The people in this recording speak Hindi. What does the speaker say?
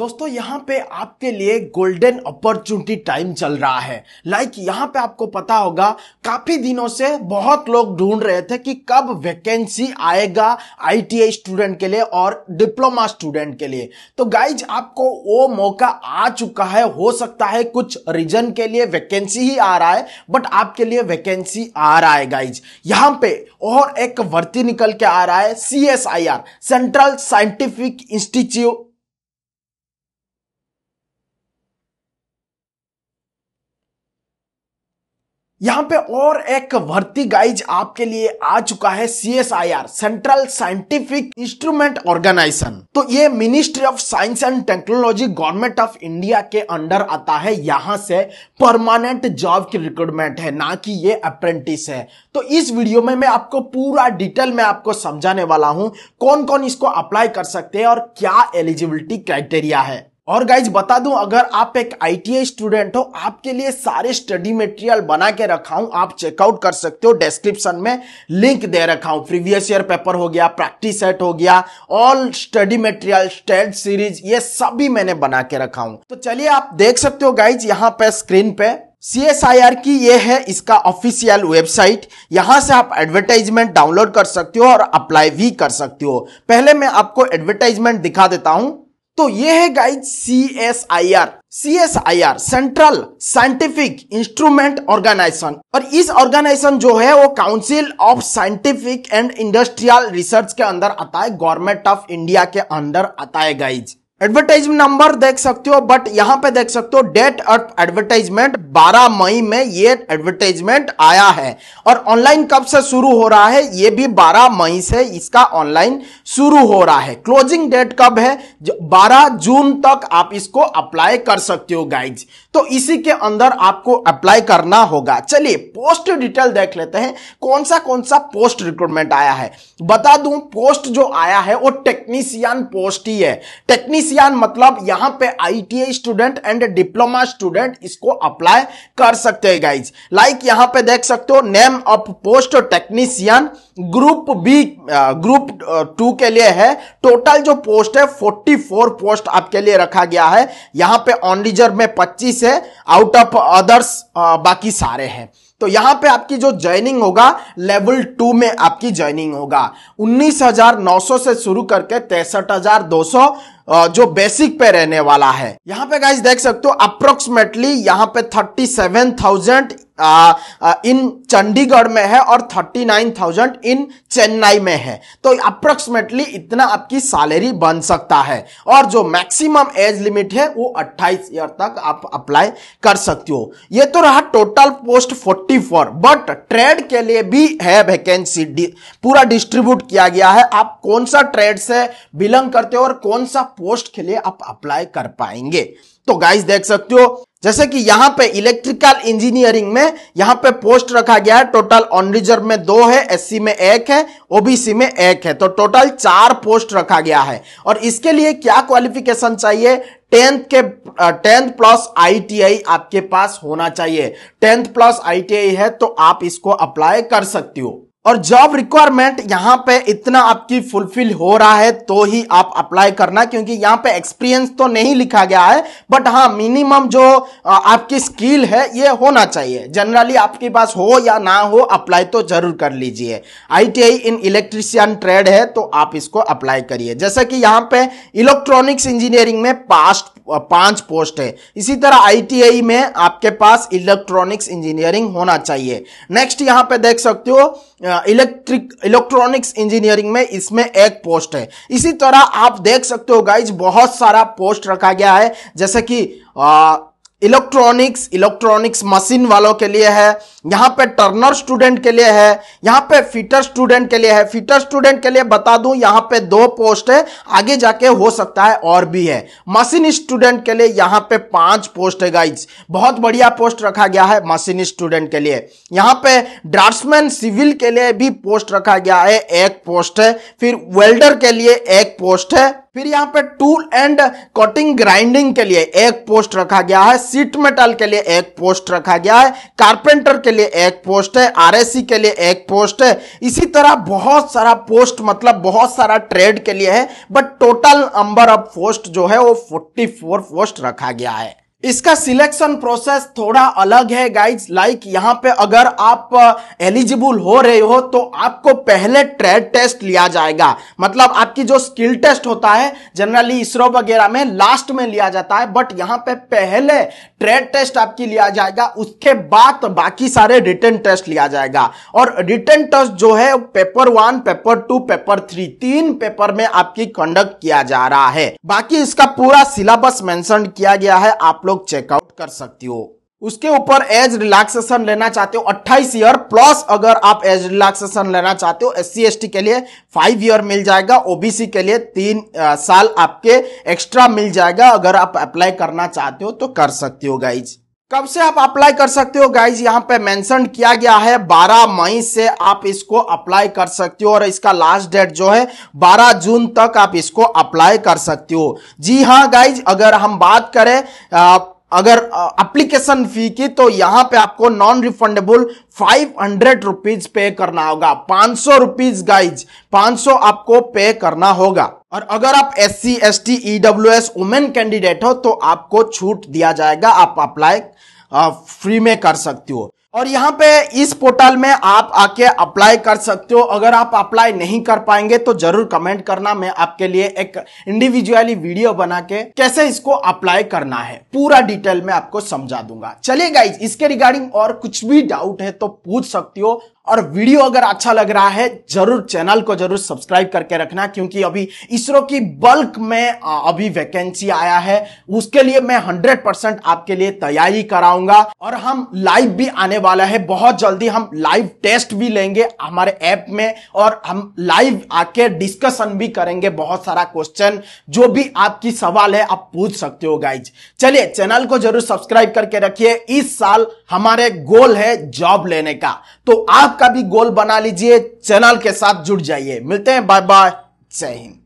दोस्तों यहाँ पे आपके लिए गोल्डन अपॉर्चुनिटी टाइम चल रहा है लाइक like यहाँ पे आपको पता होगा काफी दिनों से बहुत लोग ढूंढ रहे थे कि कब वैकेंसी आएगा आईटीआई स्टूडेंट के लिए और डिप्लोमा स्टूडेंट के लिए तो गाइज आपको वो मौका आ चुका है हो सकता है कुछ रीजन के लिए वैकेंसी ही आ रहा है बट आपके लिए वैकेंसी आ रहा है गाइज यहाँ पे और एक वर्ती निकल के आ रहा है सी सेंट्रल साइंटिफिक इंस्टीट्यूट यहाँ पे और एक भर्ती गाइज आपके लिए आ चुका है C S I R central scientific instrument organisation तो ये ministry of science and technology government of India के अंडर आता है यहाँ से परमानेंट जॉब की रिक्रूटमेंट है ना कि ये अप्रेंटिस है तो इस वीडियो में मैं आपको पूरा डिटेल में आपको समझाने वाला हूँ कौन कौन इसको अप्लाई कर सकते हैं और क्या एलिजिबिलिटी क्राइटेरिया है और गाइज बता दूं अगर आप एक आई स्टूडेंट हो आपके लिए सारे स्टडी मटेरियल बना के रखा हूं आप चेकआउट कर सकते हो डिस्क्रिप्शन में लिंक दे रखा हूं प्रीवियस ईयर पेपर हो गया प्रैक्टिस सेट हो गया all study material state series ये सभी मैंने बना के रखा हूं तो चलिए आप देख सकते हो गाइज यहाँ पे स्क्रीन पे सी एस आई आर की ये है इसका ऑफिशियल वेबसाइट यहाँ से आप एडवर्टाइजमेंट डाउनलोड कर सकते हो और अप्लाई भी कर सकते हो पहले मैं आपको एडवर्टाइजमेंट दिखा देता हूँ तो ये है guys C S I R C S I R central scientific instrument organisation और इस ऑर्गेनाइजेशन जो है वो council of scientific and industrial research के अंदर आता है गवर्नमेंट ऑफ इंडिया के अंदर आता है गाइज एडवर्टाइजमेंट नंबर देख सकते हो बट यहां पे देख सकते हो डेट ऑफ एडवर्टाइजमेंट 12 मई में ये एडवर्टाइजमेंट आया है और ऑनलाइन कब से शुरू हो रहा है ये भी 12 मई से इसका ऑनलाइन शुरू हो रहा है क्लोजिंग डेट कब है 12 जून तक आप इसको अप्लाई कर सकते हो गाइज तो इसी के अंदर आपको अप्लाई करना होगा चलिए पोस्ट डिटेल देख लेते हैं कौन सा कौन सा पोस्ट रिक्रूटमेंट आया है बता दू पोस्ट जो आया है वो टेक्नीशियन पोस्ट ही है टेक्नीशियन बेसिसियान मतलब यहां पे ITI student and diploma student इसको अप्लाई कर सकते हैं गाइज लाइक यहां पे देख सकते हो name of post technician group B group two के लिए है टोटल जो पोस्ट है 44 पोस्ट आपके लिए रखा गया है यहां पे ऑन रिजर्व में 25 है आउट ऑफ अदर्स बाकी सारे हैं तो यहां पे आपकी जो ज्वाइनिंग होगा लेवल टू में आपकी ज्वाइनिंग होगा 19,900 से शुरू करके तैसठ जो बेसिक पे रहने वाला है यहां पे गाइस देख सकते हो अप्रोक्सीमेटली यहां पे 37,000 आ, आ, इन चंडीगढ़ में है और 39,000 इन चेन्नई में है तो अप्रोक्सीमेटली इतना आपकी सैलरी बन सकता है और जो मैक्सिमम एज लिमिट है वो 28 ईयर तक आप अप्लाई कर सकते हो ये तो रहा टोटल पोस्ट 44 बट ट्रेड के लिए भी है वैकेंसी पूरा डिस्ट्रीब्यूट किया गया है आप कौन सा ट्रेड से बिलोंग करते हो और कौन सा पोस्ट के लिए आप अप्लाई कर पाएंगे तो गाइस देख सकते हो जैसे कि यहाँ पे इलेक्ट्रिकल इंजीनियरिंग में यहाँ पे पोस्ट रखा गया है टोटल ऑन रिजर्व में दो है एससी में एक है ओबीसी में एक है तो टोटल चार पोस्ट रखा गया है और इसके लिए क्या क्वालिफिकेशन चाहिए टेंथ के टेंथ प्लस आईटीआई आपके पास होना चाहिए टेंथ प्लस आईटीआई है तो आप इसको अप्लाई कर सकती हो और जॉब रिक्वायरमेंट यहां पे इतना आपकी फुलफिल हो रहा है तो ही आप अप्लाई करना क्योंकि यहां पे एक्सपीरियंस तो नहीं लिखा गया है बट हाँ मिनिमम जो आपकी स्किल है ये होना चाहिए जनरली आपके पास हो या ना हो अप्लाई तो जरूर कर लीजिए आईटीआई इन इलेक्ट्रिशियन ट्रेड है तो आप इसको अप्लाई करिए जैसा कि यहां पर इलेक्ट्रॉनिक्स इंजीनियरिंग में पास्ट पांच पोस्ट है इसी तरह आईटीआई में आपके पास इलेक्ट्रॉनिक्स इंजीनियरिंग होना चाहिए नेक्स्ट यहां पे देख सकते हो इलेक्ट्रिक इलेक्ट्रॉनिक्स इंजीनियरिंग में इसमें एक पोस्ट है इसी तरह आप देख सकते हो गाइज बहुत सारा पोस्ट रखा गया है जैसे कि आ, इलेक्ट्रॉनिक्स इलेक्ट्रॉनिक्स मशीन वालों के लिए है यहाँ पे टर्नर स्टूडेंट के लिए है यहाँ पे फिटर स्टूडेंट के लिए है फिटर स्टूडेंट के लिए बता दूं यहाँ पे दो पोस्ट है आगे जाके हो सकता है और भी है मशीन स्टूडेंट के लिए यहाँ पे पांच पोस्ट है गाइज बहुत बढ़िया पोस्ट रखा गया है मशीन स्टूडेंट के लिए यहाँ पे ड्राफ्टमैन सिविल के लिए भी पोस्ट रखा गया है एक पोस्ट है फिर वेल्डर के लिए एक पोस्ट है फिर यहाँ पे टूल एंड कटिंग ग्राइंडिंग के लिए एक पोस्ट रखा गया है सीट मेटल के लिए एक पोस्ट रखा गया है कारपेंटर के लिए एक पोस्ट है आरएससी के लिए एक पोस्ट है इसी तरह बहुत सारा पोस्ट मतलब बहुत सारा ट्रेड के लिए है but total number of post जो है वो 44 पोस्ट रखा गया है इसका सिलेक्शन प्रोसेस थोड़ा अलग है गाइज लाइक यहाँ पे अगर आप एलिजिबल uh, हो रहे हो तो आपको पहले ट्रेड टेस्ट लिया जाएगा मतलब आपकी जो स्किल टेस्ट होता है जनरली इसरो वगैरह में लास्ट में लिया जाता है बट यहाँ पे पहले ट्रेड टेस्ट आपकी लिया जाएगा उसके बाद बाकी सारे रिटर्न टेस्ट लिया जाएगा और रिटर्न टेस्ट जो है paper one paper two paper three तीन पेपर में आपकी कंडक्ट किया जा रहा है बाकी इसका पूरा सिलेबस मेंशन किया गया है आप लोग चेकआउट कर सकती हो उसके ऊपर एज रिलैक्सेशन लेना चाहते हो 28 ईयर प्लस अगर आप एज रिलैक्सेशन लेना चाहते हो एस सी के लिए फाइव ईयर मिल जाएगा ओबीसी के लिए तीन साल आपके एक्स्ट्रा मिल जाएगा अगर आप अप्लाई करना चाहते हो तो कर सकते हो गाइज कब से आप अप्लाई कर सकते हो गाइज यहाँ पे मेंशन किया गया है 12 मई से आप इसको अप्लाई कर सकते हो और इसका लास्ट डेट जो है 12 जून तक आप इसको अप्लाई कर सकते हो जी हाँ गाइज अगर हम बात करें अगर एप्लीकेशन फी की तो यहां पे आपको non refundable five hundred rupees pay करना होगा पांच सौ रुपीज गाइज पांच सौ आपको पे करना होगा और अगर आप S C S T E W S women candidate हो तो आपको छूट दिया जाएगा आप अप्लाई फ्री में कर सकती हो और यहाँ पे इस पोर्टल में आप आके अप्लाई कर सकते हो अगर आप अप्लाई नहीं कर पाएंगे तो जरूर कमेंट करना मैं आपके लिए एक इंडिविजुअली वीडियो बना के कैसे इसको अप्लाई करना है पूरा डिटेल में आपको समझा दूंगा चलिए गाइज इसके रिगार्डिंग और कुछ भी डाउट है तो पूछ सकती हो और वीडियो अगर अच्छा लग रहा है जरूर चैनल को जरूर सब्सक्राइब करके रखना क्योंकि अभी इसरो की बल्क में अभी वैकेंसी आया है उसके लिए मैं हंड्रेड परसेंट आपके लिए तैयारी कराऊंगा और हम लाइव भी आने वाला है बहुत जल्दी हम लाइव टेस्ट भी लेंगे हमारे ऐप में और हम लाइव आके डिस्कशन भी करेंगे बहुत सारा क्वेश्चन जो भी आपकी सवाल है आप पूछ सकते हो गाइज चलिए चैनल को जरूर सब्सक्राइब करके रखिए इस साल हमारे गोल है जॉब लेने का तो आप का भी गोल बना लीजिए चैनल के साथ जुड़ जाइए मिलते हैं बाय बाय जय हिंद